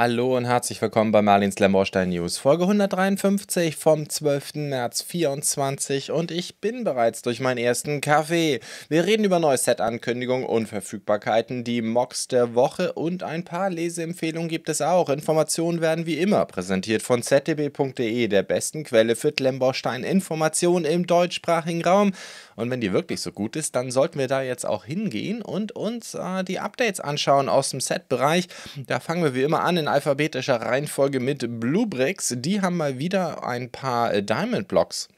Hallo und herzlich willkommen bei Marlins Lemborstein News, Folge 153 vom 12. März 24 und ich bin bereits durch meinen ersten Kaffee. Wir reden über neue Set-Ankündigungen und Verfügbarkeiten, die Mocks der Woche und ein paar Leseempfehlungen gibt es auch. Informationen werden wie immer präsentiert von ztb.de, der besten Quelle für Lemborstein Informationen im deutschsprachigen Raum und wenn die wirklich so gut ist, dann sollten wir da jetzt auch hingehen und uns äh, die Updates anschauen aus dem Set-Bereich. Da fangen wir wie immer an in alphabetischer Reihenfolge mit Blue Bricks. Die haben mal wieder ein paar äh, Diamond Blocks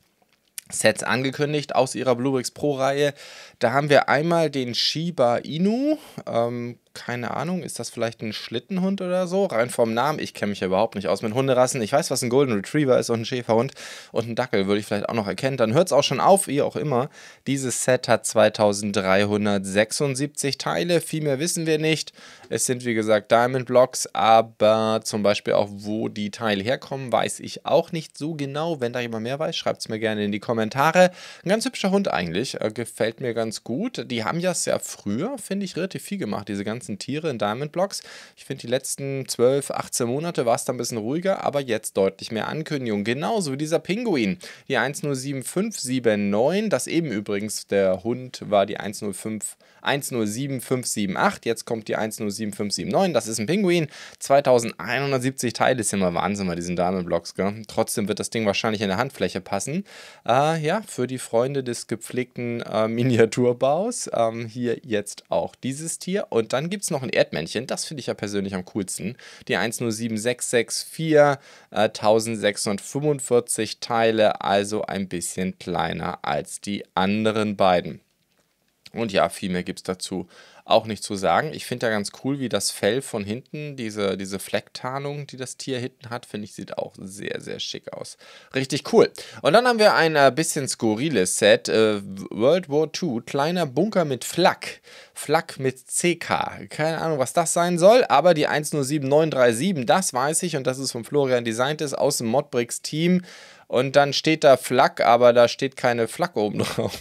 Sets angekündigt aus ihrer Bluebricks Pro-Reihe. Da haben wir einmal den Shiba Inu, ähm, keine Ahnung, ist das vielleicht ein Schlittenhund oder so? Rein vom Namen, ich kenne mich ja überhaupt nicht aus mit Hunderassen. Ich weiß, was ein Golden Retriever ist und ein Schäferhund und ein Dackel würde ich vielleicht auch noch erkennen. Dann hört es auch schon auf, wie auch immer. Dieses Set hat 2376 Teile, viel mehr wissen wir nicht. Es sind wie gesagt Diamond Blocks, aber zum Beispiel auch, wo die Teile herkommen, weiß ich auch nicht so genau. Wenn da jemand mehr weiß, schreibt es mir gerne in die Kommentare. Ein ganz hübscher Hund eigentlich, äh, gefällt mir ganz gut. Die haben ja sehr früher, finde ich, relativ viel gemacht, diese ganzen ganzen Tiere in Diamond Blocks. Ich finde, die letzten 12, 18 Monate war es da ein bisschen ruhiger, aber jetzt deutlich mehr Ankündigungen. Genauso wie dieser Pinguin, die 107579. Das eben übrigens der Hund war die 105, 107578. Jetzt kommt die 107579. Das ist ein Pinguin. 2170 Teile ist immer Wahnsinn bei diesen Diamond Blocks. Gell? Trotzdem wird das Ding wahrscheinlich in der Handfläche passen. Äh, ja, für die Freunde des gepflegten äh, Miniaturbaus. Ähm, hier jetzt auch dieses Tier. Und dann gibt es noch ein Erdmännchen. Das finde ich ja persönlich am coolsten. Die 107664, äh, 1645 Teile, also ein bisschen kleiner als die anderen beiden. Und ja, viel mehr gibt es dazu auch nicht zu sagen. Ich finde da ganz cool, wie das Fell von hinten, diese, diese Flecktarnung, die das Tier hinten hat, finde ich, sieht auch sehr, sehr schick aus. Richtig cool. Und dann haben wir ein äh, bisschen skurriles Set. Äh, World War II, kleiner Bunker mit Flak. Flak mit CK. Keine Ahnung, was das sein soll, aber die 107937, das weiß ich und das ist von Florian Designed ist, aus dem Modbricks Team. Und dann steht da Flak, aber da steht keine Flak oben drauf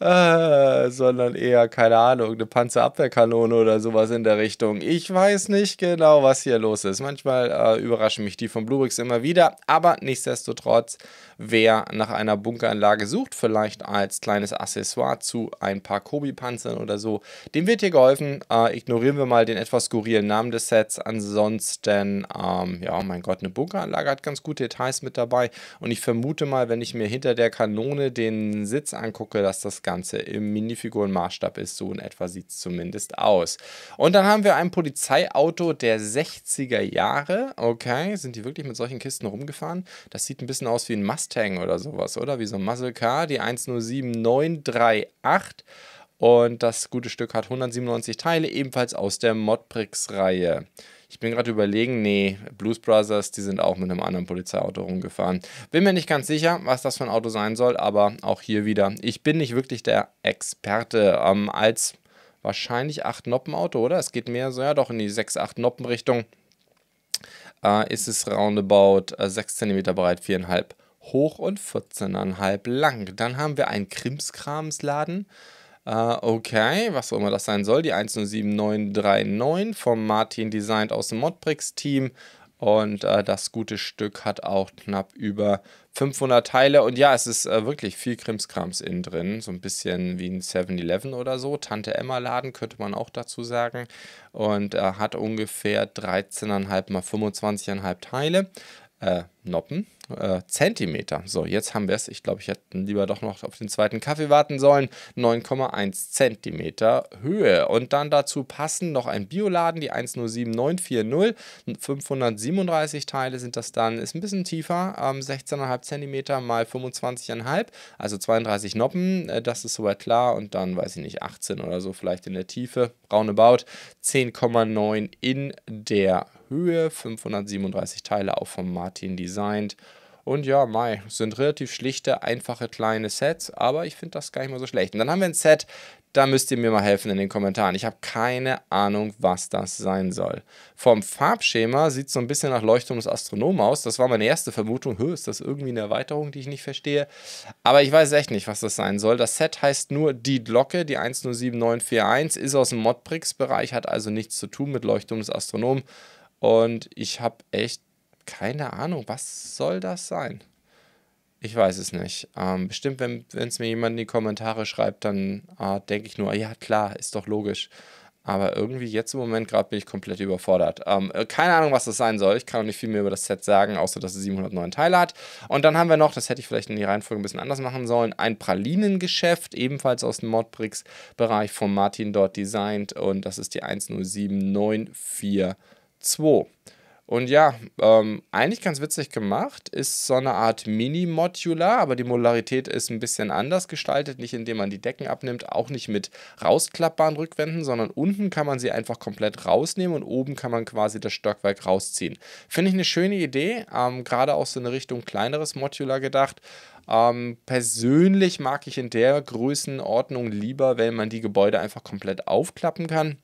äh, sondern eher, keine Ahnung, eine Panzerabwehrkanone oder sowas in der Richtung. Ich weiß nicht genau, was hier los ist. Manchmal äh, überraschen mich die von Bluebricks immer wieder, aber nichtsdestotrotz, wer nach einer Bunkeranlage sucht, vielleicht als kleines Accessoire zu ein paar Kobi-Panzern oder so, dem wird hier geholfen. Äh, ignorieren wir mal den etwas skurrilen Namen des Sets. Ansonsten, ähm, ja, oh mein Gott, eine Bunkeranlage hat ganz gute Details mit dabei und ich vermute mal, wenn ich mir hinter der Kanone den Sitz angucke, dass das Ganze im Minifigurenmaßstab ist. So in etwa sieht es zumindest aus. Und dann haben wir ein Polizeiauto der 60er Jahre. Okay, sind die wirklich mit solchen Kisten rumgefahren? Das sieht ein bisschen aus wie ein Mustang oder sowas, oder? Wie so ein Muscle Car, die 107938. Und das gute Stück hat 197 Teile, ebenfalls aus der Modprix-Reihe. Ich bin gerade überlegen, nee, Blues Brothers, die sind auch mit einem anderen Polizeiauto rumgefahren. Bin mir nicht ganz sicher, was das für ein Auto sein soll, aber auch hier wieder. Ich bin nicht wirklich der Experte. Ähm, als wahrscheinlich 8 Noppen-Auto, oder? Es geht mehr so, ja, doch in die 6, 8 Noppen-Richtung. Äh, ist es roundabout 6 äh, cm breit, 4,5 hoch und 14,5 lang. Dann haben wir einen Krimskramsladen. Uh, okay, was auch immer das sein soll. Die 107939 vom Martin Designed aus dem Modbricks-Team. Und uh, das gute Stück hat auch knapp über 500 Teile. Und ja, es ist uh, wirklich viel Krimskrams innen drin. So ein bisschen wie ein 7-Eleven oder so. Tante Emma-Laden könnte man auch dazu sagen. Und äh, hat ungefähr 13,5 mal 25,5 Teile. Äh, Noppen äh, Zentimeter. So, jetzt haben wir es. Ich glaube, ich hätte lieber doch noch auf den zweiten Kaffee warten sollen. 9,1 Zentimeter Höhe. Und dann dazu passen noch ein Bioladen, die 107940. 537 Teile sind das dann. Ist ein bisschen tiefer, ähm, 16,5 Zentimeter mal 25,5. Also 32 Noppen, äh, das ist soweit klar. Und dann, weiß ich nicht, 18 oder so vielleicht in der Tiefe. Roundabout 10,9 in der Höhe. 537 Teile, auch vom Martin designed. Und ja, Mai, sind relativ schlichte, einfache, kleine Sets, aber ich finde das gar nicht mal so schlecht. Und dann haben wir ein Set, da müsst ihr mir mal helfen in den Kommentaren. Ich habe keine Ahnung, was das sein soll. Vom Farbschema sieht es so ein bisschen nach Leuchtturm des Astronomen aus. Das war meine erste Vermutung. Hö, ist das irgendwie eine Erweiterung, die ich nicht verstehe? Aber ich weiß echt nicht, was das sein soll. Das Set heißt nur Die Glocke, die 107941, ist aus dem Modbricks-Bereich, hat also nichts zu tun mit Leuchtturm des Astronomen. Und ich habe echt keine Ahnung, was soll das sein? Ich weiß es nicht. Ähm, bestimmt, wenn es mir jemand in die Kommentare schreibt, dann äh, denke ich nur, ja klar, ist doch logisch. Aber irgendwie jetzt im Moment gerade bin ich komplett überfordert. Ähm, äh, keine Ahnung, was das sein soll. Ich kann auch nicht viel mehr über das Set sagen, außer dass es 709 Teile hat. Und dann haben wir noch, das hätte ich vielleicht in die Reihenfolge ein bisschen anders machen sollen, ein Pralinengeschäft, ebenfalls aus dem Modbricks-Bereich von Martin dort designt. Und das ist die 107942. Und ja, ähm, eigentlich ganz witzig gemacht, ist so eine Art Mini-Modular, aber die Modularität ist ein bisschen anders gestaltet, nicht indem man die Decken abnimmt, auch nicht mit rausklappbaren Rückwänden, sondern unten kann man sie einfach komplett rausnehmen und oben kann man quasi das Stockwerk rausziehen. Finde ich eine schöne Idee, ähm, gerade auch so in Richtung kleineres Modular gedacht. Ähm, persönlich mag ich in der Größenordnung lieber, wenn man die Gebäude einfach komplett aufklappen kann.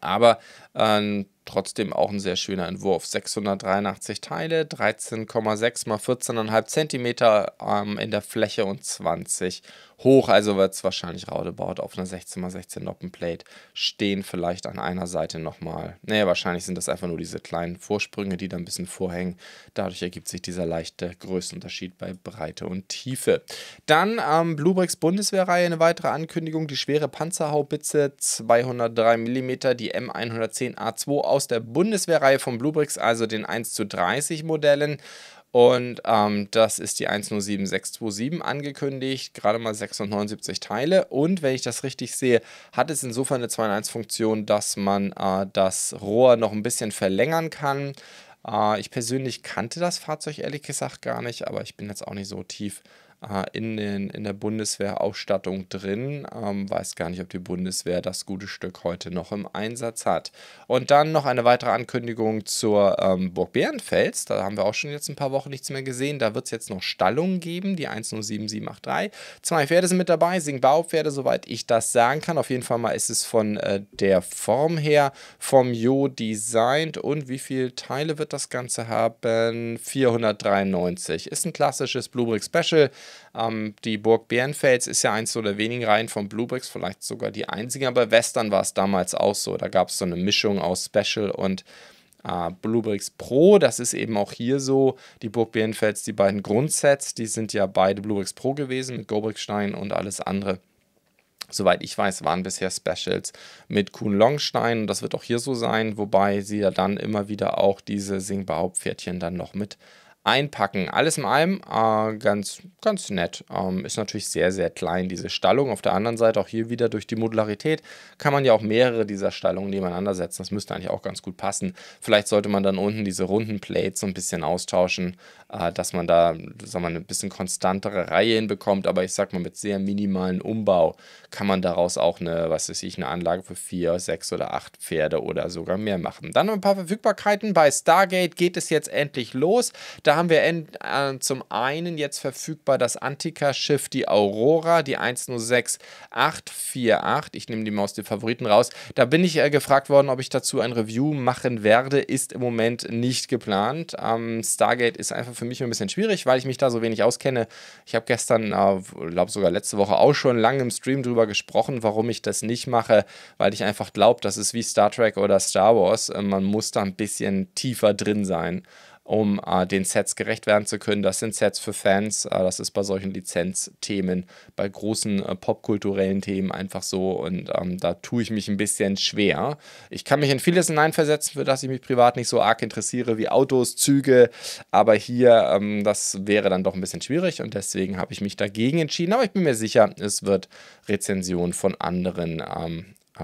Aber ähm, trotzdem auch ein sehr schöner Entwurf. 683 Teile, 13,6 mal 14,5 cm ähm, in der Fläche und 20 hoch. Also wird es wahrscheinlich roundabout auf einer 16 x 16 Noppenplate stehen. Vielleicht an einer Seite nochmal. Naja, wahrscheinlich sind das einfach nur diese kleinen Vorsprünge, die da ein bisschen vorhängen. Dadurch ergibt sich dieser leichte Größenunterschied bei Breite und Tiefe. Dann ähm, Bluebricks Bundeswehrreihe, eine weitere Ankündigung. Die schwere Panzerhaubitze 203 mm, die M110 a 2 aus der Bundeswehrreihe von Bluebricks, also den 1 zu 30 Modellen. Und ähm, das ist die 107627 angekündigt, gerade mal 679 Teile. Und wenn ich das richtig sehe, hat es insofern eine 2-in-1-Funktion, dass man äh, das Rohr noch ein bisschen verlängern kann. Äh, ich persönlich kannte das Fahrzeug ehrlich gesagt gar nicht, aber ich bin jetzt auch nicht so tief äh, in, den, in der Bundeswehrausstattung drin. Ähm, weiß gar nicht, ob die Bundeswehr das gute Stück heute noch im Einsatz hat. Und dann noch eine weitere Ankündigung zur ähm, Burg Bärenfels. Da haben wir auch schon jetzt ein paar Wochen nichts mehr gesehen. Da wird es jetzt noch Stallungen geben, die 107783. Zwei Pferde sind mit dabei, Singbaupferde, soweit ich das sagen kann. Auf jeden Fall mal ist es von äh, der Form her vom Jo designt. Und wie viele Teile wird das Ganze haben? 493. Ist ein klassisches Bluebrick Special. Ähm, die Burg Bärenfels ist ja eins so der wenigen Reihen von Bluebricks, vielleicht sogar die einzige, aber Western war es damals auch so. Da gab es so eine Mischung aus Special und äh, Bluebricks Pro. Das ist eben auch hier so. Die Burg Bärenfels, die beiden Grundsets, die sind ja beide Bluebricks Pro gewesen, mit Gobrickstein und alles andere. Soweit ich weiß, waren bisher Specials mit Kuhn Longstein und das wird auch hier so sein, wobei sie ja dann immer wieder auch diese Singbar Hauptpferdchen dann noch mit einpacken. Alles in allem äh, ganz, ganz nett. Ähm, ist natürlich sehr, sehr klein, diese Stallung. Auf der anderen Seite auch hier wieder durch die Modularität kann man ja auch mehrere dieser Stallungen nebeneinander setzen. Das müsste eigentlich auch ganz gut passen. Vielleicht sollte man dann unten diese runden Plates so ein bisschen austauschen, äh, dass man da sagen wir, eine bisschen konstantere Reihe hinbekommt. Aber ich sag mal, mit sehr minimalen Umbau kann man daraus auch eine, was weiß ich, eine Anlage für vier, sechs oder acht Pferde oder sogar mehr machen. Dann noch ein paar Verfügbarkeiten. Bei Stargate geht es jetzt endlich los. Da da haben wir in, äh, zum einen jetzt verfügbar das Antika-Schiff, die Aurora, die 106848. Ich nehme die Maus die Favoriten raus. Da bin ich äh, gefragt worden, ob ich dazu ein Review machen werde. Ist im Moment nicht geplant. Ähm, Stargate ist einfach für mich ein bisschen schwierig, weil ich mich da so wenig auskenne. Ich habe gestern, äh, glaube sogar letzte Woche auch schon lange im Stream drüber gesprochen, warum ich das nicht mache, weil ich einfach glaube, das ist wie Star Trek oder Star Wars. Äh, man muss da ein bisschen tiefer drin sein um äh, den Sets gerecht werden zu können. Das sind Sets für Fans, äh, das ist bei solchen Lizenzthemen, bei großen äh, popkulturellen Themen einfach so und ähm, da tue ich mich ein bisschen schwer. Ich kann mich in vieles hineinversetzen, für das ich mich privat nicht so arg interessiere, wie Autos, Züge, aber hier, ähm, das wäre dann doch ein bisschen schwierig und deswegen habe ich mich dagegen entschieden, aber ich bin mir sicher, es wird Rezensionen von anderen ähm, äh,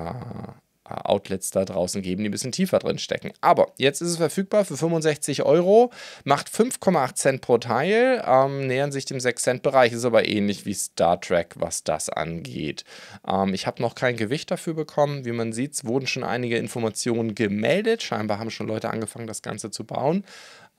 Outlets da draußen geben, die ein bisschen tiefer drin stecken. Aber jetzt ist es verfügbar für 65 Euro, macht 5,8 Cent pro Teil, ähm, nähern sich dem 6 Cent Bereich, ist aber ähnlich wie Star Trek, was das angeht. Ähm, ich habe noch kein Gewicht dafür bekommen. Wie man sieht, wurden schon einige Informationen gemeldet. Scheinbar haben schon Leute angefangen, das Ganze zu bauen.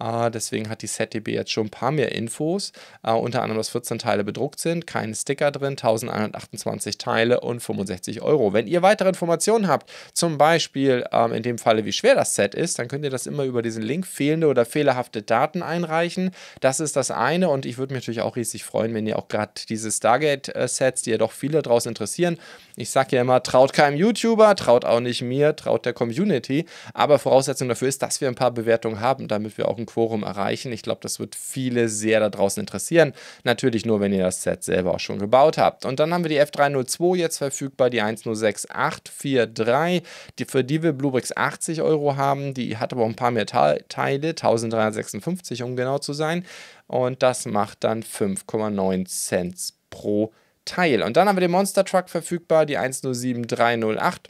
Ah, deswegen hat die ZDB jetzt schon ein paar mehr Infos. Ah, unter anderem, dass 14 Teile bedruckt sind, keine Sticker drin, 1128 Teile und 65 Euro. Wenn ihr weitere Informationen habt, zum Beispiel ähm, in dem Falle, wie schwer das Set ist, dann könnt ihr das immer über diesen Link fehlende oder fehlerhafte Daten einreichen. Das ist das eine und ich würde mich natürlich auch riesig freuen, wenn ihr auch gerade diese Stargate-Sets, die ja doch viele draus interessieren, ich sage ja immer, traut keinem YouTuber, traut auch nicht mir, traut der Community, aber Voraussetzung dafür ist, dass wir ein paar Bewertungen haben, damit wir auch ein Quorum erreichen. Ich glaube, das wird viele sehr da draußen interessieren. Natürlich nur, wenn ihr das Set selber auch schon gebaut habt. Und dann haben wir die F302 jetzt verfügbar, die 106843, die, für die wir Bluebricks 80 Euro haben. Die hat aber ein paar mehr Teile, 1356 um genau zu sein. Und das macht dann 5,9 Cent pro Teil. Und dann haben wir den Monster Truck verfügbar, die 107308.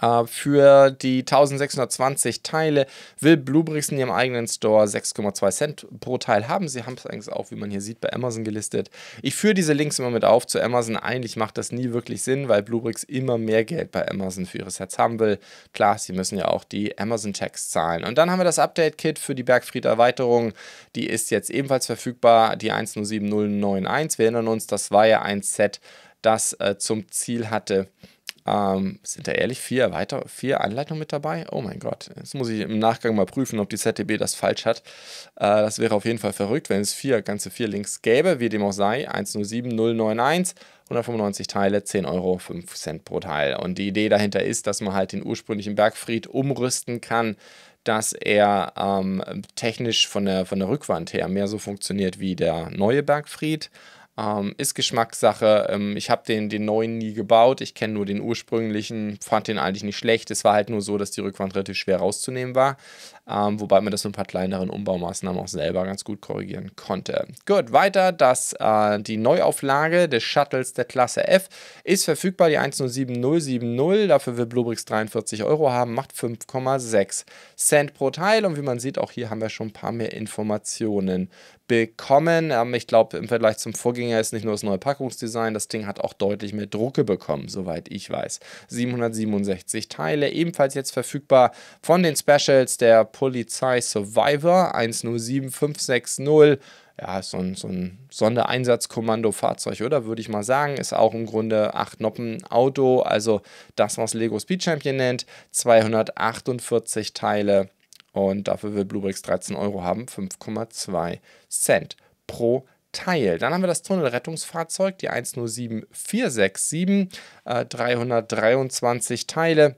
Äh, für die 1620 Teile will Bluebricks in ihrem eigenen Store 6,2 Cent pro Teil haben. Sie haben es eigentlich auch, wie man hier sieht, bei Amazon gelistet. Ich führe diese Links immer mit auf zu Amazon. Eigentlich macht das nie wirklich Sinn, weil Bluebricks immer mehr Geld bei Amazon für ihre Sets haben will. Klar, sie müssen ja auch die Amazon-Tax zahlen. Und dann haben wir das Update-Kit für die Bergfried-Erweiterung. Die ist jetzt ebenfalls verfügbar, die 107091. Wir erinnern uns, das war ja ein Set, das äh, zum Ziel hatte, ähm, sind da ehrlich vier, weiter, vier Anleitungen mit dabei? Oh mein Gott, jetzt muss ich im Nachgang mal prüfen, ob die ZDB das falsch hat. Äh, das wäre auf jeden Fall verrückt, wenn es vier, ganze vier Links gäbe, wie dem auch sei. 107091, 195 Teile, 10 Euro 5 Cent pro Teil. Und die Idee dahinter ist, dass man halt den ursprünglichen Bergfried umrüsten kann, dass er ähm, technisch von der, von der Rückwand her mehr so funktioniert wie der neue Bergfried ähm, ist Geschmackssache. Ähm, ich habe den, den neuen nie gebaut. Ich kenne nur den ursprünglichen. Fand den eigentlich nicht schlecht. Es war halt nur so, dass die Rückwand relativ schwer rauszunehmen war. Ähm, wobei man das mit ein paar kleineren Umbaumaßnahmen auch selber ganz gut korrigieren konnte. Gut, weiter. Das, äh, die Neuauflage des Shuttles der Klasse F ist verfügbar. Die 107070. Dafür will Bluebricks 43 Euro haben. Macht 5,6 Cent pro Teil. Und wie man sieht, auch hier haben wir schon ein paar mehr Informationen bekommen. Ähm, ich glaube, im Vergleich zum Vorgänger ist nicht nur das neue Packungsdesign, das Ding hat auch deutlich mehr Drucke bekommen, soweit ich weiß. 767 Teile, ebenfalls jetzt verfügbar von den Specials der Polizei Survivor 107560 ja, so ein, so ein Sondereinsatzkommando-Fahrzeug, oder? Würde ich mal sagen. Ist auch im Grunde 8 Noppen Auto, also das, was Lego Speed Champion nennt. 248 Teile. Und dafür will Bluebricks 13 Euro haben, 5,2 Cent pro Teil. Dann haben wir das Tunnelrettungsfahrzeug, die 107467, äh, 323 Teile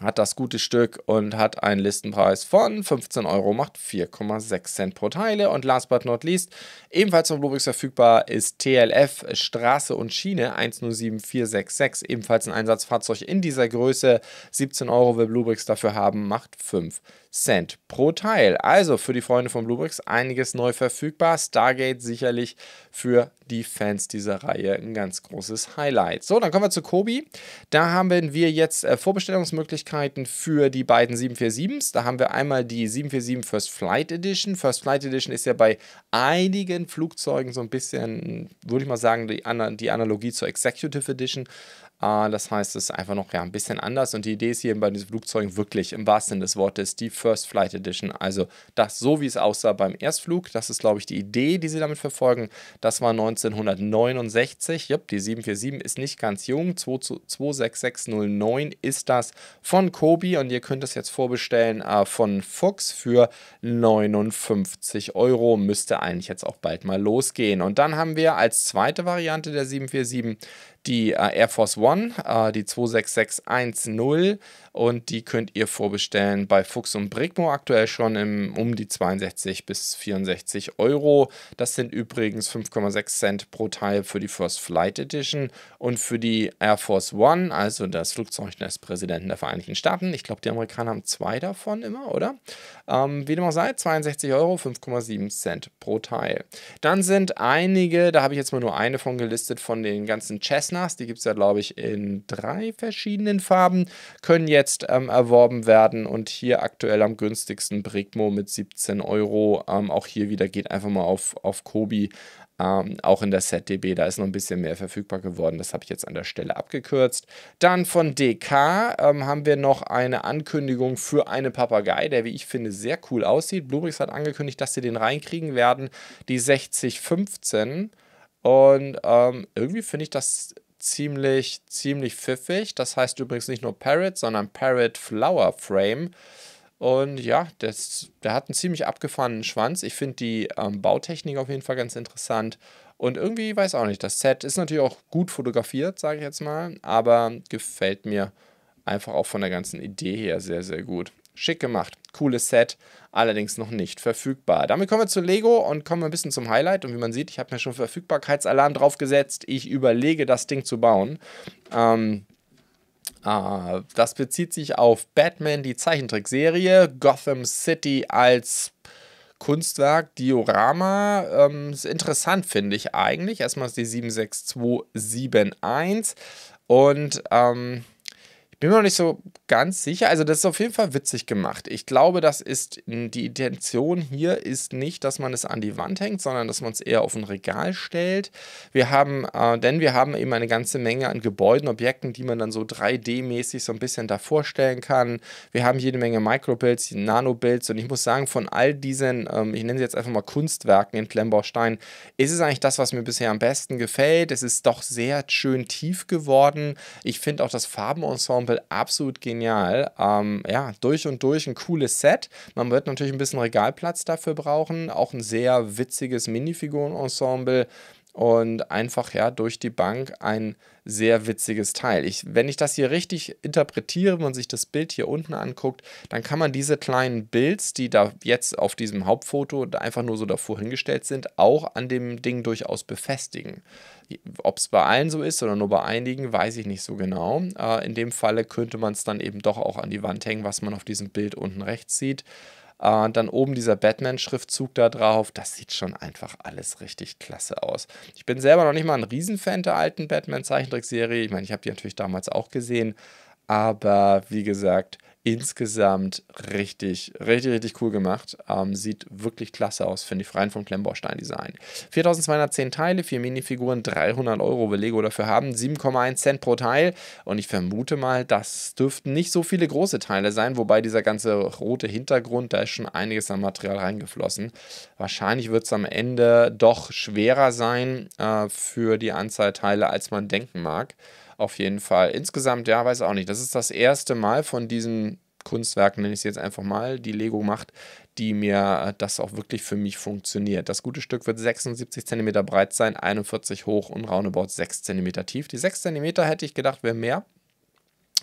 hat das gute Stück und hat einen Listenpreis von 15 Euro, macht 4,6 Cent pro Teile. Und last but not least, ebenfalls von Bluebricks verfügbar ist TLF Straße und Schiene 107466, ebenfalls ein Einsatzfahrzeug in dieser Größe. 17 Euro will Bluebricks dafür haben, macht 5 Cent pro Teil. Also für die Freunde von Bluebricks einiges neu verfügbar. Stargate sicherlich für die Fans dieser Reihe ein ganz großes Highlight. So, dann kommen wir zu Kobi. Da haben wir jetzt äh, Vorbestellungsmöglichkeiten für die beiden 747s. Da haben wir einmal die 747 First Flight Edition. First Flight Edition ist ja bei einigen Flugzeugen so ein bisschen, würde ich mal sagen, die, An die Analogie zur Executive Edition. Ah, das heißt, es ist einfach noch ja, ein bisschen anders und die Idee ist hier bei diesen Flugzeugen wirklich im wahrsten Sinne des Wortes die First Flight Edition. Also das so, wie es aussah beim Erstflug, das ist, glaube ich, die Idee, die sie damit verfolgen. Das war 1969. Jupp, die 747 ist nicht ganz jung. 26609 ist das von Kobi und ihr könnt es jetzt vorbestellen äh, von Fuchs für 59 Euro. Müsste eigentlich jetzt auch bald mal losgehen. Und dann haben wir als zweite Variante der 747 die äh, Air Force One, äh, die 26610 und die könnt ihr vorbestellen bei Fuchs und Brigmo aktuell schon im, um die 62 bis 64 Euro. Das sind übrigens 5,6 Cent pro Teil für die First Flight Edition und für die Air Force One, also das Flugzeug des Präsidenten der Vereinigten Staaten. Ich glaube, die Amerikaner haben zwei davon immer, oder? Ähm, wie dem auch sei, 62 Euro, 5,7 Cent pro Teil. Dann sind einige, da habe ich jetzt mal nur eine von gelistet, von den ganzen Chess Jasnas, die gibt es ja, glaube ich, in drei verschiedenen Farben, können jetzt ähm, erworben werden und hier aktuell am günstigsten Brigmo mit 17 Euro. Ähm, auch hier wieder geht einfach mal auf, auf Kobi. Ähm, auch in der ZDB, da ist noch ein bisschen mehr verfügbar geworden. Das habe ich jetzt an der Stelle abgekürzt. Dann von DK ähm, haben wir noch eine Ankündigung für eine Papagei, der, wie ich finde, sehr cool aussieht. Bluebrix hat angekündigt, dass sie den reinkriegen werden. Die 6015. Und ähm, irgendwie finde ich das ziemlich, ziemlich pfiffig. Das heißt übrigens nicht nur Parrot, sondern Parrot Flower Frame. Und ja, das, der hat einen ziemlich abgefahrenen Schwanz. Ich finde die ähm, Bautechnik auf jeden Fall ganz interessant. Und irgendwie weiß auch nicht, das Set ist natürlich auch gut fotografiert, sage ich jetzt mal, aber gefällt mir einfach auch von der ganzen Idee her sehr, sehr gut. Schick gemacht, cooles Set allerdings noch nicht verfügbar. Damit kommen wir zu Lego und kommen ein bisschen zum Highlight. Und wie man sieht, ich habe mir schon Verfügbarkeitsalarm draufgesetzt. Ich überlege, das Ding zu bauen. Ähm, äh, das bezieht sich auf Batman, die Zeichentrickserie, Gotham City als Kunstwerk, Diorama. Ähm, ist interessant, finde ich eigentlich. Erstmal ist die 76271. Und ähm, ich bin mir noch nicht so ganz sicher. Also, das ist auf jeden Fall witzig gemacht. Ich glaube, das ist die Intention hier ist nicht, dass man es an die Wand hängt, sondern dass man es eher auf ein Regal stellt. Wir haben, äh, denn wir haben eben eine ganze Menge an Gebäuden, Objekten, die man dann so 3D-mäßig so ein bisschen davor stellen kann. Wir haben jede Menge Microbuilds, Nanobuilds und ich muss sagen, von all diesen, ähm, ich nenne sie jetzt einfach mal Kunstwerken in Klemmbaustein, ist es eigentlich das, was mir bisher am besten gefällt. Es ist doch sehr schön tief geworden. Ich finde auch das Farbenensemble Fall absolut genial. Ähm, ja, durch und durch ein cooles Set. Man wird natürlich ein bisschen Regalplatz dafür brauchen. Auch ein sehr witziges minifiguren ensemble und einfach ja durch die Bank ein sehr witziges Teil. Ich, wenn ich das hier richtig interpretiere und sich das Bild hier unten anguckt, dann kann man diese kleinen Builds, die da jetzt auf diesem Hauptfoto einfach nur so davor hingestellt sind, auch an dem Ding durchaus befestigen. Ob es bei allen so ist oder nur bei einigen, weiß ich nicht so genau. Äh, in dem Falle könnte man es dann eben doch auch an die Wand hängen, was man auf diesem Bild unten rechts sieht. Äh, dann oben dieser Batman-Schriftzug da drauf. Das sieht schon einfach alles richtig klasse aus. Ich bin selber noch nicht mal ein Riesenfan der alten Batman-Zeichentrickserie. Ich meine, ich habe die natürlich damals auch gesehen. Aber wie gesagt, insgesamt richtig, richtig, richtig cool gemacht. Ähm, sieht wirklich klasse aus, finde ich, rein vom Klemmbaustein Design. 4210 Teile, 4 Minifiguren, 300 Euro will dafür haben, 7,1 Cent pro Teil. Und ich vermute mal, das dürften nicht so viele große Teile sein, wobei dieser ganze rote Hintergrund, da ist schon einiges an Material reingeflossen. Wahrscheinlich wird es am Ende doch schwerer sein äh, für die Anzahl Teile, als man denken mag. Auf jeden Fall. Insgesamt, ja, weiß auch nicht. Das ist das erste Mal von diesen Kunstwerken, nenne ich es jetzt einfach mal, die Lego macht, die mir äh, das auch wirklich für mich funktioniert. Das gute Stück wird 76 cm breit sein, 41 hoch und roundabout 6 cm tief. Die 6 cm hätte ich gedacht, wäre mehr.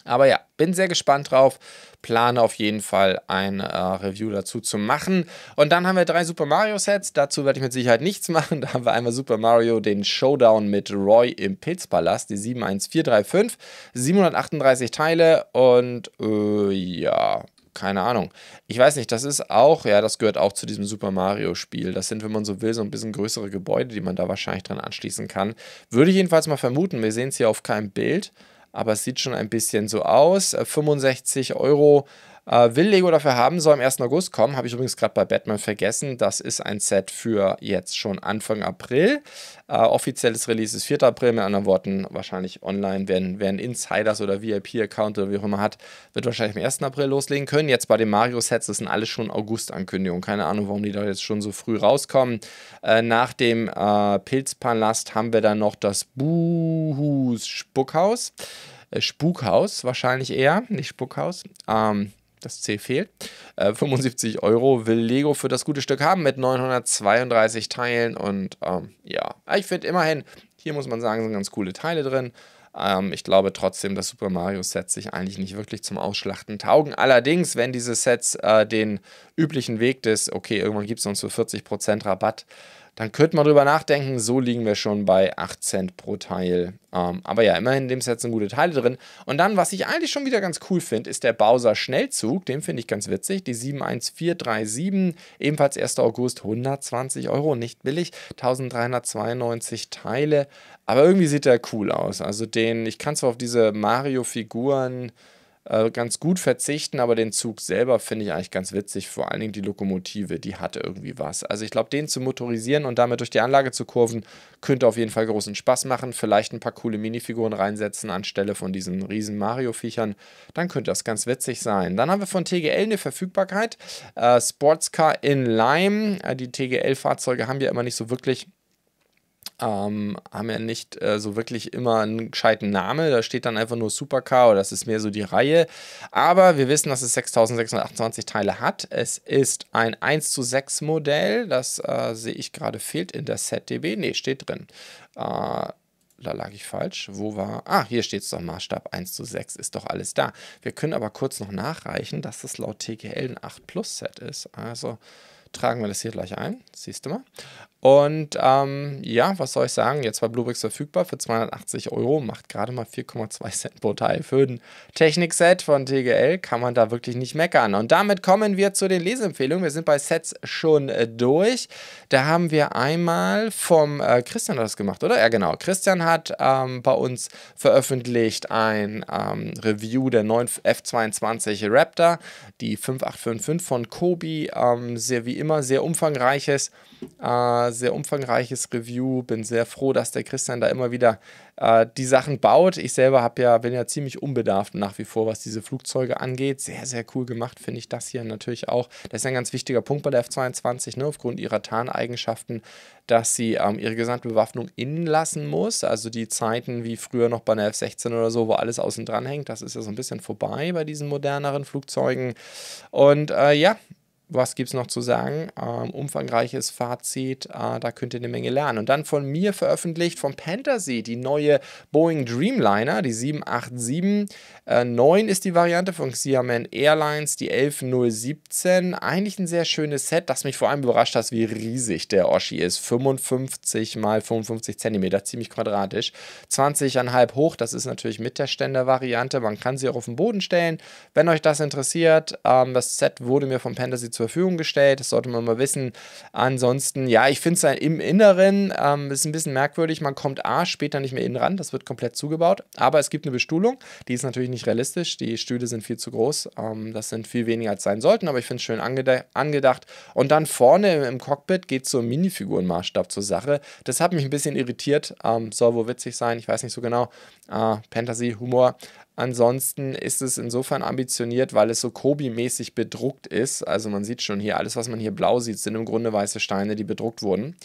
Aber ja, bin sehr gespannt drauf. Plane auf jeden Fall ein äh, Review dazu zu machen. Und dann haben wir drei Super Mario Sets. Dazu werde ich mit Sicherheit nichts machen. Da haben wir einmal Super Mario, den Showdown mit Roy im Pilzpalast, die 71435, 738 Teile und äh, ja, keine Ahnung. Ich weiß nicht, das ist auch, ja, das gehört auch zu diesem Super Mario-Spiel. Das sind, wenn man so will, so ein bisschen größere Gebäude, die man da wahrscheinlich dran anschließen kann. Würde ich jedenfalls mal vermuten. Wir sehen es hier auf keinem Bild aber es sieht schon ein bisschen so aus. 65 äh, Euro äh, will Lego dafür haben, soll am 1. August kommen. Habe ich übrigens gerade bei Batman vergessen. Das ist ein Set für jetzt schon Anfang April. Äh, offizielles Release ist 4. April. Mit anderen Worten, wahrscheinlich online werden, werden Insiders oder VIP-Account oder wie auch immer hat, wird wahrscheinlich am 1. April loslegen können. Jetzt bei den Mario-Sets, das sind alles schon August-Ankündigungen. Keine Ahnung, warum die da jetzt schon so früh rauskommen. Äh, nach dem äh, Pilzpalast haben wir dann noch das Buhus Spuckhaus. Äh, Spukhaus wahrscheinlich eher, nicht Spuckhaus. Ähm, das C fehlt. Äh, 75 Euro will Lego für das gute Stück haben mit 932 Teilen und ähm, ja, ich finde immerhin, hier muss man sagen, sind ganz coole Teile drin. Ähm, ich glaube trotzdem, dass Super Mario Sets sich eigentlich nicht wirklich zum Ausschlachten taugen. Allerdings, wenn diese Sets äh, den üblichen Weg des, okay, irgendwann gibt es uns so 40% Rabatt, dann könnte man drüber nachdenken. So liegen wir schon bei 8 Cent pro Teil. Ähm, aber ja, immerhin in dem Set sind gute Teile drin. Und dann, was ich eigentlich schon wieder ganz cool finde, ist der Bowser Schnellzug. Den finde ich ganz witzig. Die 71437, ebenfalls 1. August, 120 Euro, nicht billig. 1392 Teile. Aber irgendwie sieht der cool aus. Also den, ich kann zwar auf diese Mario-Figuren äh, ganz gut verzichten, aber den Zug selber finde ich eigentlich ganz witzig. Vor allen Dingen die Lokomotive, die hat irgendwie was. Also ich glaube, den zu motorisieren und damit durch die Anlage zu kurven, könnte auf jeden Fall großen Spaß machen. Vielleicht ein paar coole Minifiguren reinsetzen anstelle von diesen riesen Mario-Viechern. Dann könnte das ganz witzig sein. Dann haben wir von TGL eine Verfügbarkeit. Äh, Sportscar in Lime. Äh, die TGL-Fahrzeuge haben ja immer nicht so wirklich ähm, haben ja nicht äh, so wirklich immer einen gescheiten Namen. Da steht dann einfach nur Supercar oder das ist mehr so die Reihe. Aber wir wissen, dass es 6628 Teile hat. Es ist ein 1 zu 6 Modell. Das äh, sehe ich gerade, fehlt in der ZDB. Ne, steht drin. Äh, da lag ich falsch. Wo war. Ah, hier steht es doch: Maßstab 1 zu 6 ist doch alles da. Wir können aber kurz noch nachreichen, dass es laut TGL ein 8 Plus Set ist. Also tragen wir das hier gleich ein. Siehst du mal. Und ähm, ja, was soll ich sagen? Jetzt war Bluebricks verfügbar für 280 Euro, macht gerade mal 4,2 Cent pro Teil. Für ein Technik-Set von TGL kann man da wirklich nicht meckern. Und damit kommen wir zu den Leseempfehlungen. Wir sind bei Sets schon äh, durch. Da haben wir einmal vom äh, Christian das gemacht, oder? Ja, genau. Christian hat ähm, bei uns veröffentlicht ein ähm, Review der neuen F22 Raptor, die 5855 von Kobi. Ähm, sehr wie immer immer sehr umfangreiches, äh, sehr umfangreiches Review. Bin sehr froh, dass der Christian da immer wieder äh, die Sachen baut. Ich selber habe ja, bin ja ziemlich unbedarft nach wie vor, was diese Flugzeuge angeht. Sehr, sehr cool gemacht finde ich das hier natürlich auch. Das ist ein ganz wichtiger Punkt bei der F-22, ne, aufgrund ihrer Tarneigenschaften, dass sie ähm, ihre gesamte Bewaffnung innen lassen muss. Also die Zeiten wie früher noch bei der F-16 oder so, wo alles außen dran hängt, das ist ja so ein bisschen vorbei bei diesen moderneren Flugzeugen. Und äh, ja, was gibt es noch zu sagen? Ähm, umfangreiches Fazit, äh, da könnt ihr eine Menge lernen. Und dann von mir veröffentlicht, vom Pantasy die neue Boeing Dreamliner, die 787. 9 äh, ist die Variante von Xiamen Airlines, die 11017. Eigentlich ein sehr schönes Set, das mich vor allem überrascht hat, wie riesig der Oschi ist. 55 mal 55 cm, ziemlich quadratisch. 20,5 hoch, das ist natürlich mit der Ständervariante. Man kann sie auch auf den Boden stellen. Wenn euch das interessiert, ähm, das Set wurde mir vom Fantasy zur Verfügung gestellt. Das sollte man mal wissen. Ansonsten, ja, ich finde es im Inneren ähm, ist ein bisschen merkwürdig. Man kommt A später nicht mehr innen ran, das wird komplett zugebaut. Aber es gibt eine Bestuhlung, die ist natürlich nicht realistisch. Die Stühle sind viel zu groß. Ähm, das sind viel weniger als sein sollten, aber ich finde es schön angede angedacht. Und dann vorne im Cockpit geht so ein Minifigurenmaßstab zur Sache. Das hat mich ein bisschen irritiert. Ähm, soll wohl witzig sein, ich weiß nicht so genau. Äh, Fantasy, Humor. Ansonsten ist es insofern ambitioniert, weil es so Kobi-mäßig bedruckt ist. Also man sieht schon hier, alles, was man hier blau sieht, sind im Grunde weiße Steine, die bedruckt wurden.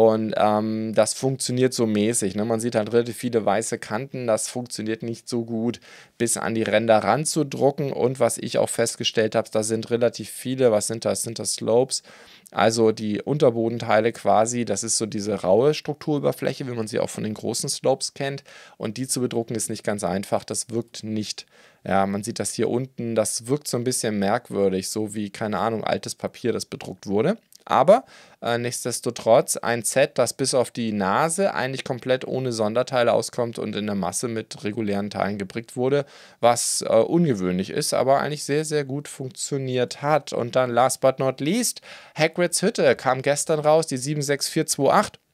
Und ähm, das funktioniert so mäßig. Ne? Man sieht halt relativ viele weiße Kanten. Das funktioniert nicht so gut, bis an die Ränder ranzudrucken. Und was ich auch festgestellt habe, da sind relativ viele, was sind das? Sind das Slopes? Also die Unterbodenteile quasi, das ist so diese raue Strukturüberfläche, wie man sie auch von den großen Slopes kennt. Und die zu bedrucken ist nicht ganz einfach. Das wirkt nicht. Ja, man sieht das hier unten. Das wirkt so ein bisschen merkwürdig, so wie, keine Ahnung, altes Papier, das bedruckt wurde. Aber äh, nichtsdestotrotz ein Set, das bis auf die Nase eigentlich komplett ohne Sonderteile auskommt und in der Masse mit regulären Teilen geprägt wurde, was äh, ungewöhnlich ist, aber eigentlich sehr, sehr gut funktioniert hat. Und dann last but not least, Hagrids Hütte kam gestern raus, die 76428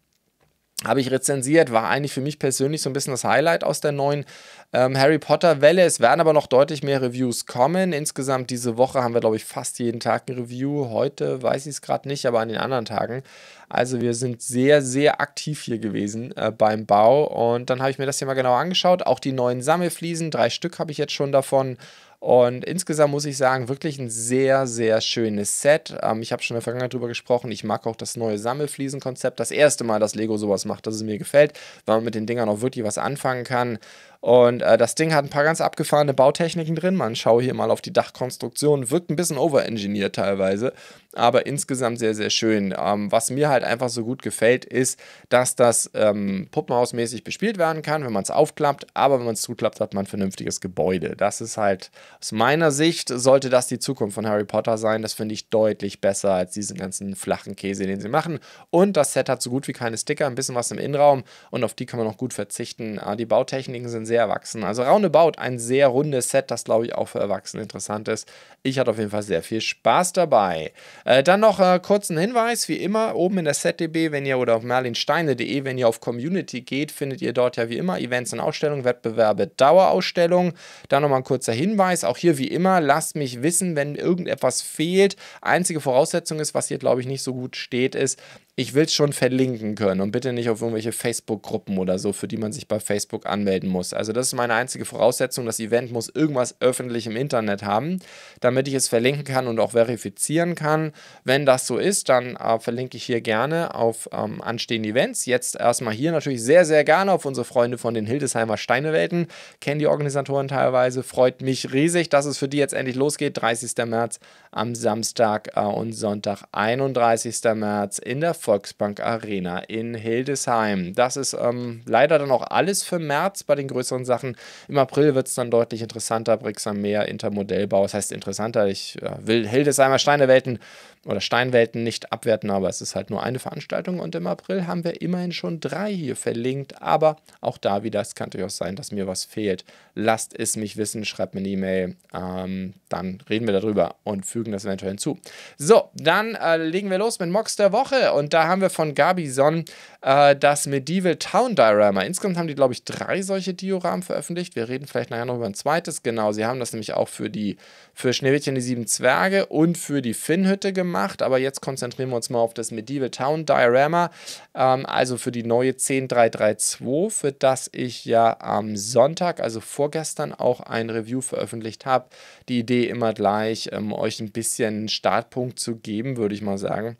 habe ich rezensiert, war eigentlich für mich persönlich so ein bisschen das Highlight aus der neuen ähm, Harry Potter Welle. Es werden aber noch deutlich mehr Reviews kommen. Insgesamt diese Woche haben wir, glaube ich, fast jeden Tag ein Review. Heute weiß ich es gerade nicht, aber an den anderen Tagen. Also wir sind sehr, sehr aktiv hier gewesen äh, beim Bau. Und dann habe ich mir das hier mal genau angeschaut. Auch die neuen Sammelfliesen, drei Stück habe ich jetzt schon davon. Und insgesamt muss ich sagen, wirklich ein sehr, sehr schönes Set. Ähm, ich habe schon in der Vergangenheit darüber gesprochen. Ich mag auch das neue Sammelfliesenkonzept. Das erste Mal, dass Lego sowas macht, dass es mir gefällt, weil man mit den Dingern auch wirklich was anfangen kann. Und äh, das Ding hat ein paar ganz abgefahrene Bautechniken drin. Man schaue hier mal auf die Dachkonstruktion. Wirkt ein bisschen overengineert teilweise, aber insgesamt sehr, sehr schön. Ähm, was mir halt einfach so gut gefällt, ist, dass das ähm, puppenhausmäßig bespielt werden kann, wenn man es aufklappt. Aber wenn man es zuklappt, hat man ein vernünftiges Gebäude. Das ist halt aus meiner Sicht sollte das die Zukunft von Harry Potter sein. Das finde ich deutlich besser als diesen ganzen flachen Käse, den sie machen. Und das Set hat so gut wie keine Sticker, ein bisschen was im Innenraum und auf die kann man auch gut verzichten. Ah, die Bautechniken sind sehr erwachsen. Also Roundabout ein sehr rundes Set, das glaube ich auch für Erwachsene interessant ist. Ich hatte auf jeden Fall sehr viel Spaß dabei. Äh, dann noch äh, kurzen Hinweis, wie immer, oben in der Setdb, wenn ihr oder auf merlinsteine.de, wenn ihr auf Community geht, findet ihr dort ja wie immer Events und Ausstellungen, Wettbewerbe, Dauerausstellungen. Dann nochmal ein kurzer Hinweis auch hier wie immer, lasst mich wissen, wenn irgendetwas fehlt. Einzige Voraussetzung ist, was hier glaube ich nicht so gut steht, ist, ich will es schon verlinken können und bitte nicht auf irgendwelche Facebook-Gruppen oder so, für die man sich bei Facebook anmelden muss. Also das ist meine einzige Voraussetzung. Das Event muss irgendwas öffentlich im Internet haben, damit ich es verlinken kann und auch verifizieren kann. Wenn das so ist, dann äh, verlinke ich hier gerne auf ähm, anstehende Events. Jetzt erstmal hier natürlich sehr, sehr gerne auf unsere Freunde von den Hildesheimer Steinewelten. Kennen die Organisatoren teilweise. Freut mich riesig, dass es für die jetzt endlich losgeht. 30. März am Samstag äh, und Sonntag 31. März in der Volksbank Arena in Hildesheim. Das ist ähm, leider dann auch alles für März bei den größeren Sachen. Im April wird es dann deutlich interessanter. Brixham mehr Intermodellbau, das heißt interessanter. Ich äh, will Hildesheimer Steine welten oder Steinwelten nicht abwerten, aber es ist halt nur eine Veranstaltung und im April haben wir immerhin schon drei hier verlinkt, aber auch da wieder, es kann durchaus sein, dass mir was fehlt. Lasst es mich wissen, schreibt mir eine E-Mail, ähm, dann reden wir darüber und fügen das eventuell hinzu. So, dann äh, legen wir los mit Mox der Woche und da haben wir von Gabi Son äh, das Medieval Town Diorama. Insgesamt haben die, glaube ich, drei solche Dioramen veröffentlicht. Wir reden vielleicht nachher noch über ein zweites. Genau, sie haben das nämlich auch für die für Schneewittchen die sieben Zwerge und für die Finnhütte gemacht. Aber jetzt konzentrieren wir uns mal auf das Medieval Town Diorama. Ähm, also für die neue 10332, für das ich ja am Sonntag, also vorgestern, auch ein Review veröffentlicht habe. Die Idee immer gleich, ähm, euch ein bisschen einen Startpunkt zu geben, würde ich mal sagen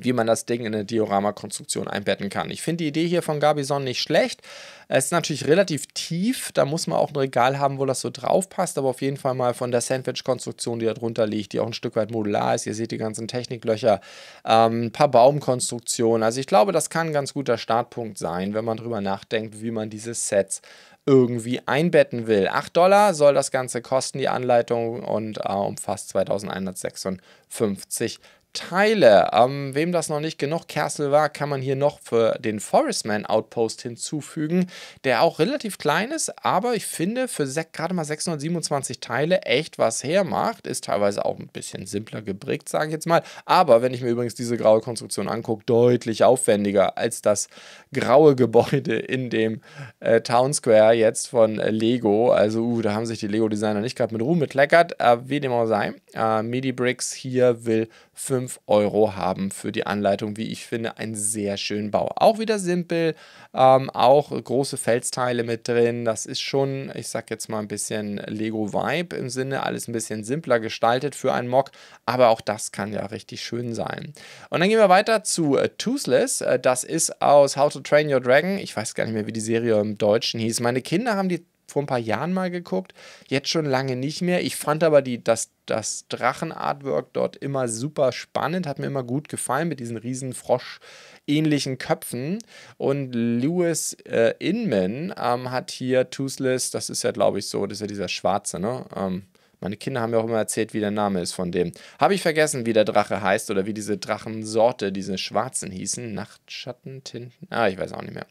wie man das Ding in eine Diorama-Konstruktion einbetten kann. Ich finde die Idee hier von Gabison nicht schlecht. Es ist natürlich relativ tief, da muss man auch ein Regal haben, wo das so drauf passt, aber auf jeden Fall mal von der Sandwich-Konstruktion, die da drunter liegt, die auch ein Stück weit modular ist. Ihr seht die ganzen Techniklöcher, ähm, ein paar Baumkonstruktionen. Also ich glaube, das kann ein ganz guter Startpunkt sein, wenn man drüber nachdenkt, wie man diese Sets irgendwie einbetten will. 8 Dollar soll das Ganze kosten, die Anleitung, und äh, umfasst 2156 Teile. Ähm, wem das noch nicht genug Kersel war, kann man hier noch für den Forestman Outpost hinzufügen, der auch relativ klein ist, aber ich finde für gerade mal 627 Teile echt was hermacht. Ist teilweise auch ein bisschen simpler geprägt, sage ich jetzt mal. Aber wenn ich mir übrigens diese graue Konstruktion angucke, deutlich aufwendiger als das graue Gebäude in dem äh, Town Square jetzt von äh, Lego. Also, uh, da haben sich die Lego-Designer nicht gerade mit Ruhm bekleckert. Äh, wie dem auch sei, äh, Bricks hier will 5 Euro haben für die Anleitung, wie ich finde, einen sehr schönen Bau. Auch wieder simpel, ähm, auch große Felsteile mit drin. Das ist schon, ich sag jetzt mal ein bisschen Lego-Vibe im Sinne, alles ein bisschen simpler gestaltet für einen Mock, aber auch das kann ja richtig schön sein. Und dann gehen wir weiter zu äh, Toothless. Äh, das ist aus How to Train Your Dragon. Ich weiß gar nicht mehr, wie die Serie im Deutschen hieß. Meine Kinder haben die vor ein paar Jahren mal geguckt, jetzt schon lange nicht mehr. Ich fand aber die, das, das Drachen-Artwork dort immer super spannend, hat mir immer gut gefallen mit diesen riesen Frosch ähnlichen Köpfen. Und Lewis äh, Inman ähm, hat hier Toothless, das ist ja glaube ich so, das ist ja dieser Schwarze, ne? Ähm, meine Kinder haben mir auch immer erzählt, wie der Name ist von dem. Habe ich vergessen, wie der Drache heißt oder wie diese Drachensorte, diese schwarzen hießen. Nachtschatten, Tinten. Ah, ich weiß auch nicht mehr.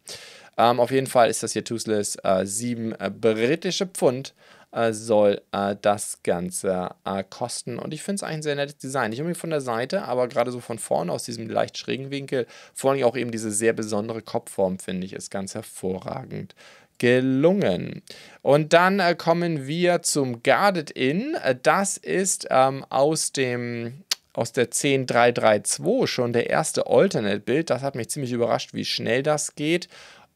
Ähm, auf jeden Fall ist das hier Toothless. Äh, 7 äh, britische Pfund äh, soll äh, das Ganze äh, kosten. Und ich finde es eigentlich ein sehr nettes Design. Nicht unbedingt von der Seite, aber gerade so von vorne aus diesem leicht schrägen Winkel. Vor allem auch eben diese sehr besondere Kopfform, finde ich, ist ganz hervorragend gelungen. Und dann äh, kommen wir zum Guarded In. Äh, das ist ähm, aus dem aus der 10332 schon der erste Alternate-Bild. Das hat mich ziemlich überrascht, wie schnell das geht.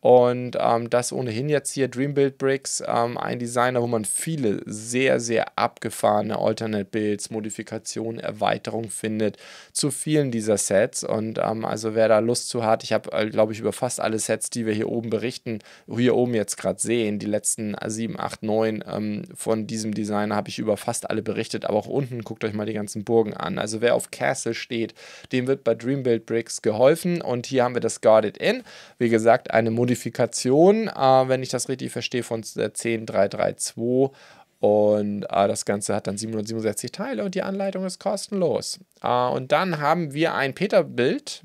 Und ähm, das ohnehin jetzt hier Dream Build Bricks, ähm, ein Designer, wo man viele sehr, sehr abgefahrene Alternate Builds, Modifikationen, Erweiterungen findet zu vielen dieser Sets. Und ähm, also wer da Lust zu hat, ich habe, äh, glaube ich, über fast alle Sets, die wir hier oben berichten, hier oben jetzt gerade sehen, die letzten 7, 8, 9 von diesem Designer habe ich über fast alle berichtet, aber auch unten guckt euch mal die ganzen Burgen an. Also wer auf Castle steht, dem wird bei Dream Build Bricks geholfen. Und hier haben wir das Guarded Inn. Wie gesagt, eine Modifikation Modifikation, äh, wenn ich das richtig verstehe, von der 10332. Und äh, das Ganze hat dann 767 Teile und die Anleitung ist kostenlos. Äh, und dann haben wir ein Peterbilt.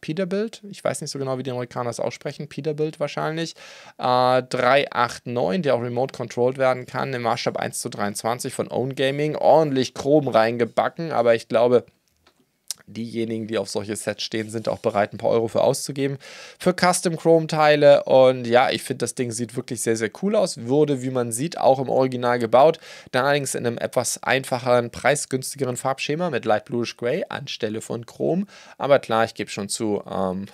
Peterbilt, ich weiß nicht so genau, wie die Amerikaner es aussprechen, Peterbilt wahrscheinlich, äh, 389, der auch remote controlled werden kann, im Maßstab 1 zu 23 von Own Gaming, ordentlich Chrom reingebacken, aber ich glaube, diejenigen, die auf solche Sets stehen, sind auch bereit, ein paar Euro für auszugeben. Für Custom Chrome Teile. Und ja, ich finde, das Ding sieht wirklich sehr, sehr cool aus. Wurde, wie man sieht, auch im Original gebaut. Dann allerdings in einem etwas einfacheren, preisgünstigeren Farbschema mit Light Bluish Gray anstelle von Chrome. Aber klar, ich gebe schon zu, ähm,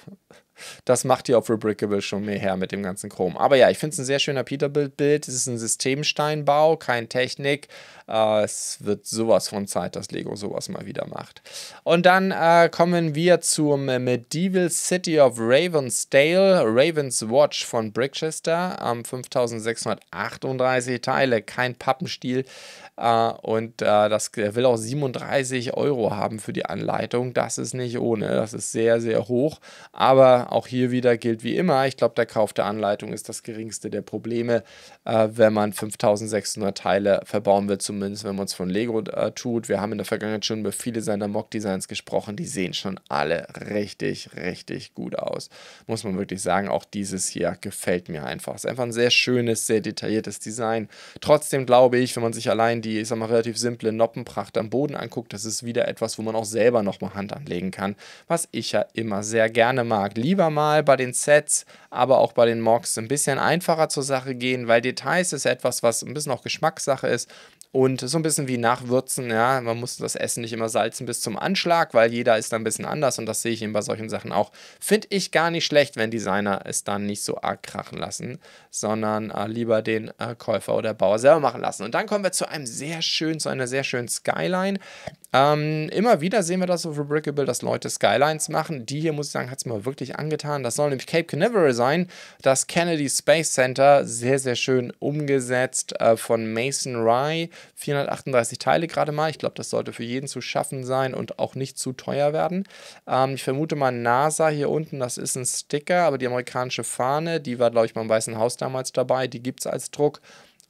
das macht die auf Rebrickable schon mehr her mit dem ganzen Chrom. Aber ja, ich finde es ein sehr schöner Peterbilt-Bild. Es ist ein Systemsteinbau, kein Technik. Äh, es wird sowas von Zeit, dass Lego sowas mal wieder macht. Und dann äh, kommen wir zum Medieval City of Ravensdale, Raven's Watch von Brickchester. Ähm, 5638 Teile, kein Pappenstiel. Äh, und äh, das, er will auch 37 Euro haben für die Anleitung. Das ist nicht ohne, das ist sehr, sehr hoch. Aber auch hier wieder gilt wie immer, ich glaube, der Kauf der Anleitung ist das geringste der Probleme, äh, wenn man 5600 Teile verbauen will, zumindest wenn man es von Lego tut. Wir haben in der Vergangenheit schon über viele seiner Mock-Designs gesprochen, die sehen schon alle richtig, richtig gut aus. Muss man wirklich sagen, auch dieses hier gefällt mir einfach. Es ist einfach ein sehr schönes, sehr detailliertes Design. Trotzdem glaube ich, wenn man sich allein die die, ich sag mal, relativ simple Noppenpracht am Boden anguckt, das ist wieder etwas, wo man auch selber nochmal Hand anlegen kann, was ich ja immer sehr gerne mag. Lieber mal bei den Sets, aber auch bei den Mocks ein bisschen einfacher zur Sache gehen, weil Details ist etwas, was ein bisschen auch Geschmackssache ist und so ein bisschen wie nachwürzen, ja, man muss das Essen nicht immer salzen bis zum Anschlag, weil jeder ist dann ein bisschen anders und das sehe ich eben bei solchen Sachen auch. Finde ich gar nicht schlecht, wenn Designer es dann nicht so arg krachen lassen, sondern äh, lieber den äh, Käufer oder Bauer selber machen lassen. Und dann kommen wir zu einem sehr schönen, zu einer sehr schönen Skyline. Ähm, immer wieder sehen wir das auf Rebrickable, dass Leute Skylines machen. Die hier, muss ich sagen, hat es mir wirklich angetan. Das soll nämlich Cape Canaveral sein. Das Kennedy Space Center, sehr, sehr schön umgesetzt äh, von Mason Rye. 438 Teile gerade mal. Ich glaube, das sollte für jeden zu schaffen sein und auch nicht zu teuer werden. Ähm, ich vermute mal NASA hier unten, das ist ein Sticker, aber die amerikanische Fahne, die war, glaube ich, beim Weißen Haus damals dabei. Die gibt es als Druck.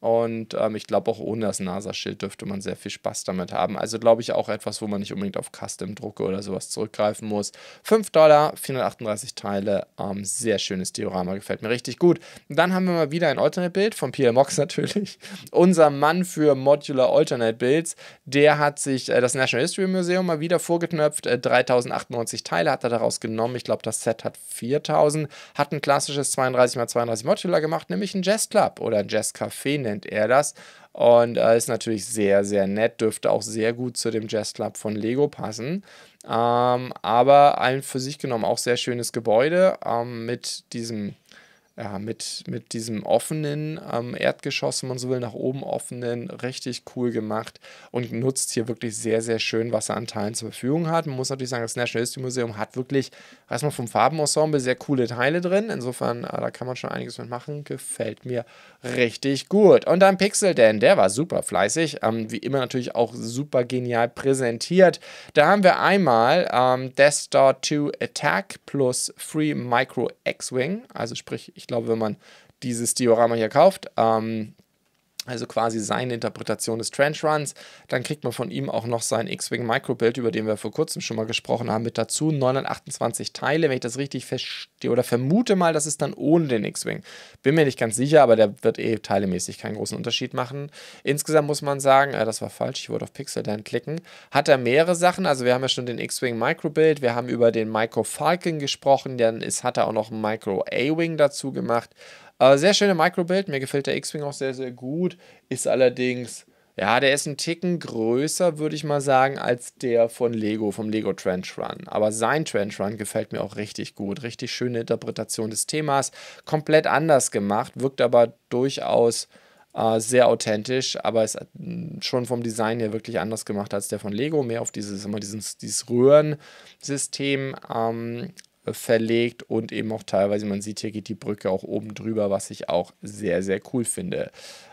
Und ähm, ich glaube, auch ohne das NASA-Schild dürfte man sehr viel Spaß damit haben. Also glaube ich auch etwas, wo man nicht unbedingt auf Custom-Drucke oder sowas zurückgreifen muss. 5 Dollar, 438 Teile, ähm, sehr schönes Diorama, gefällt mir richtig gut. dann haben wir mal wieder ein Alternate-Bild von Pierre Mox natürlich. Unser Mann für Modular Alternate Builds, der hat sich äh, das National History Museum mal wieder vorgeknöpft. Äh, 3098 Teile hat er daraus genommen. Ich glaube, das Set hat 4000. Hat ein klassisches 32x32 Modular gemacht, nämlich ein Jazz Club oder ein Jazz Café nennt er das. Und äh, ist natürlich sehr, sehr nett, dürfte auch sehr gut zu dem Jazz Club von Lego passen. Ähm, aber ein für sich genommen auch sehr schönes Gebäude ähm, mit diesem ja, äh, mit, mit diesem offenen ähm, Erdgeschoss, wenn man so will, nach oben offenen, richtig cool gemacht und nutzt hier wirklich sehr, sehr schön, was er an Teilen zur Verfügung hat. Man muss natürlich sagen, das National History Museum hat wirklich erstmal vom Farbenensemble sehr coole Teile drin. Insofern, äh, da kann man schon einiges mit machen. Gefällt mir richtig gut. Und dann Pixel Dan, der war super fleißig. Ähm, wie immer natürlich auch super genial präsentiert. Da haben wir einmal ähm, Death Star 2 Attack plus Free Micro X-Wing, also sprich, ich glaube, wenn man dieses Diorama hier kauft, ähm, also quasi seine Interpretation des Trench Runs. Dann kriegt man von ihm auch noch sein X-Wing Microbuild, über den wir vor kurzem schon mal gesprochen haben, mit dazu. 928 Teile, wenn ich das richtig verstehe oder vermute mal, das ist dann ohne den X-Wing. Bin mir nicht ganz sicher, aber der wird eh teilemäßig keinen großen Unterschied machen. Insgesamt muss man sagen, äh, das war falsch, ich wollte auf Pixel dann klicken. Hat er mehrere Sachen, also wir haben ja schon den X-Wing Microbuild, wir haben über den Micro Falcon gesprochen, dann ist, hat er auch noch einen Micro A-Wing dazu gemacht äh, sehr schöne Microbuild. Mir gefällt der X-Wing auch sehr, sehr gut. Ist allerdings, ja, der ist ein Ticken größer, würde ich mal sagen, als der von Lego, vom Lego Trench Run. Aber sein Trench Run gefällt mir auch richtig gut. Richtig schöne Interpretation des Themas. Komplett anders gemacht, wirkt aber durchaus äh, sehr authentisch, aber ist hm, schon vom Design her wirklich anders gemacht als der von Lego. Mehr auf dieses, immer dieses, dieses Röhrensystem ähm, äh, verlegt und eben auch teilweise, man sieht, hier geht die Brücke auch oben drüber, was ich auch sehr, sehr cool finde.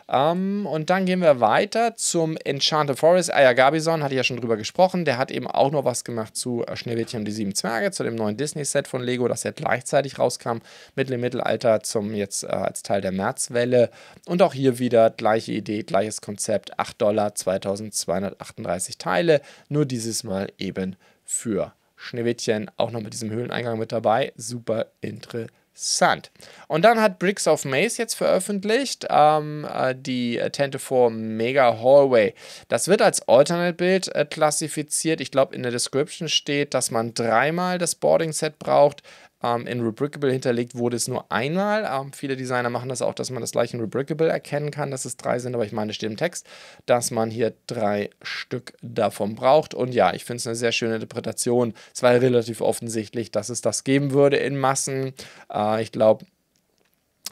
Ähm, und dann gehen wir weiter zum Enchanted Forest. Ah Gabison hatte ich ja schon drüber gesprochen. Der hat eben auch noch was gemacht zu äh, Schneewittchen und die sieben Zwerge, zu dem neuen Disney-Set von Lego, das ja gleichzeitig rauskam mit im Mittelalter zum jetzt äh, als Teil der Märzwelle. Und auch hier wieder gleiche Idee, gleiches Konzept. 8 Dollar, 2238 Teile. Nur dieses Mal eben für Schneewittchen auch noch mit diesem Höhleneingang mit dabei. Super interessant. Und dann hat Bricks of Maze jetzt veröffentlicht, ähm, äh, die Tente for Mega Hallway. Das wird als Alternate-Bild äh, klassifiziert. Ich glaube, in der Description steht, dass man dreimal das Boarding-Set braucht ähm, in Rebrickable hinterlegt wurde es nur einmal. Ähm, viele Designer machen das auch, dass man das gleich in Rebrickable erkennen kann, dass es drei sind, aber ich meine, es steht im Text, dass man hier drei Stück davon braucht. Und ja, ich finde es eine sehr schöne Interpretation. Es war ja relativ offensichtlich, dass es das geben würde in Massen. Äh, ich glaube,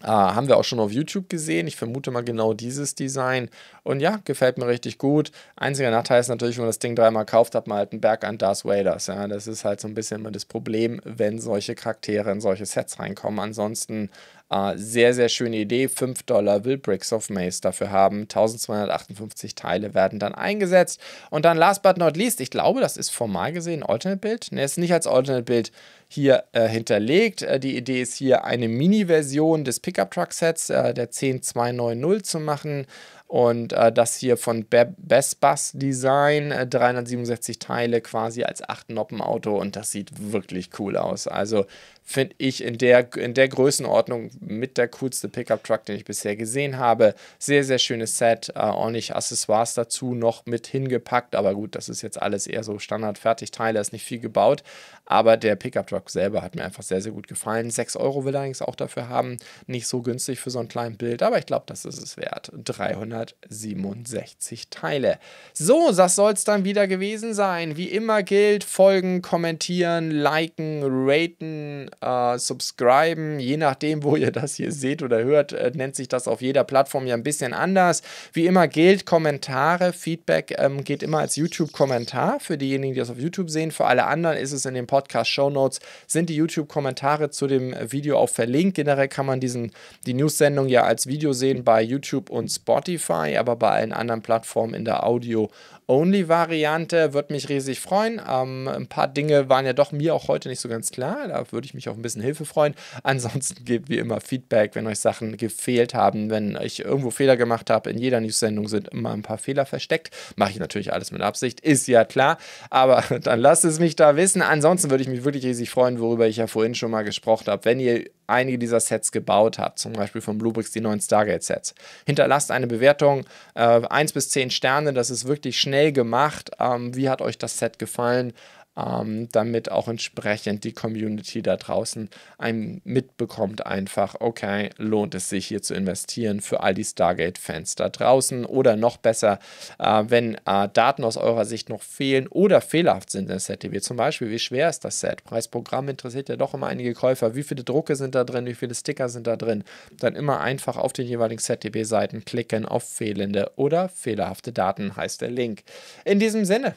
Ah, haben wir auch schon auf YouTube gesehen. Ich vermute mal genau dieses Design. Und ja, gefällt mir richtig gut. Einziger Nachteil ist natürlich, wenn man das Ding dreimal kauft, hat man halt einen Berg an Darth Vader. Ja, das ist halt so ein bisschen immer das Problem, wenn solche Charaktere in solche Sets reinkommen. Ansonsten äh, sehr, sehr schöne Idee. 5 Dollar will Bricks of Maze dafür haben. 1258 Teile werden dann eingesetzt. Und dann last but not least, ich glaube, das ist formal gesehen alternate Build. Ne, ist nicht als alternate Build hier äh, hinterlegt. Äh, die Idee ist hier eine Mini-Version des Pickup-Truck-Sets, äh, der 10290 zu machen. Und äh, das hier von Be Best Bus Design, äh, 367 Teile quasi als 8-Noppen-Auto und das sieht wirklich cool aus. Also finde ich in der, in der Größenordnung mit der coolste Pickup-Truck, den ich bisher gesehen habe. Sehr, sehr schönes Set, äh, ordentlich Accessoires dazu noch mit hingepackt, aber gut, das ist jetzt alles eher so Standard-Fertigteile, ist nicht viel gebaut, aber der Pickup-Truck selber hat mir einfach sehr, sehr gut gefallen. 6 Euro will er allerdings auch dafür haben, nicht so günstig für so ein kleines Bild, aber ich glaube, das ist es wert. 300 167 Teile. So, das soll es dann wieder gewesen sein. Wie immer gilt, folgen, kommentieren, liken, raten, äh, subscriben, je nachdem, wo ihr das hier seht oder hört, äh, nennt sich das auf jeder Plattform ja ein bisschen anders. Wie immer gilt, Kommentare, Feedback ähm, geht immer als YouTube-Kommentar für diejenigen, die das auf YouTube sehen. Für alle anderen ist es in den Podcast-Show Notes, sind die YouTube-Kommentare zu dem Video auch verlinkt. Generell kann man diesen, die News-Sendung ja als Video sehen bei YouTube und Spotify. Spotify, aber bei allen anderen Plattformen in der Audio- Only-Variante. Würde mich riesig freuen. Ähm, ein paar Dinge waren ja doch mir auch heute nicht so ganz klar. Da würde ich mich auch ein bisschen Hilfe freuen. Ansonsten gebt wie immer Feedback, wenn euch Sachen gefehlt haben, wenn ich irgendwo Fehler gemacht habe. In jeder News-Sendung sind immer ein paar Fehler versteckt. Mache ich natürlich alles mit Absicht, ist ja klar. Aber dann lasst es mich da wissen. Ansonsten würde ich mich wirklich riesig freuen, worüber ich ja vorhin schon mal gesprochen habe. Wenn ihr einige dieser Sets gebaut habt, zum Beispiel von Bluebricks die neuen Stargate-Sets, hinterlasst eine Bewertung, äh, 1 bis 10 Sterne, das ist wirklich schnell schnell gemacht. Ähm, wie hat euch das Set gefallen? ähm, damit auch entsprechend die Community da draußen einem mitbekommt einfach, okay, lohnt es sich hier zu investieren für all die Stargate-Fans da draußen oder noch besser, äh, wenn äh, Daten aus eurer Sicht noch fehlen oder fehlerhaft sind in der Set, wie zum Beispiel, wie schwer ist das Set? Preisprogramm interessiert ja doch immer einige Käufer, wie viele Drucke sind da drin, wie viele Sticker sind da drin, dann immer einfach auf den jeweiligen ZDB-Seiten klicken auf fehlende oder fehlerhafte Daten, heißt der Link. In diesem Sinne,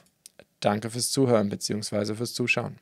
Danke fürs Zuhören bzw. fürs Zuschauen.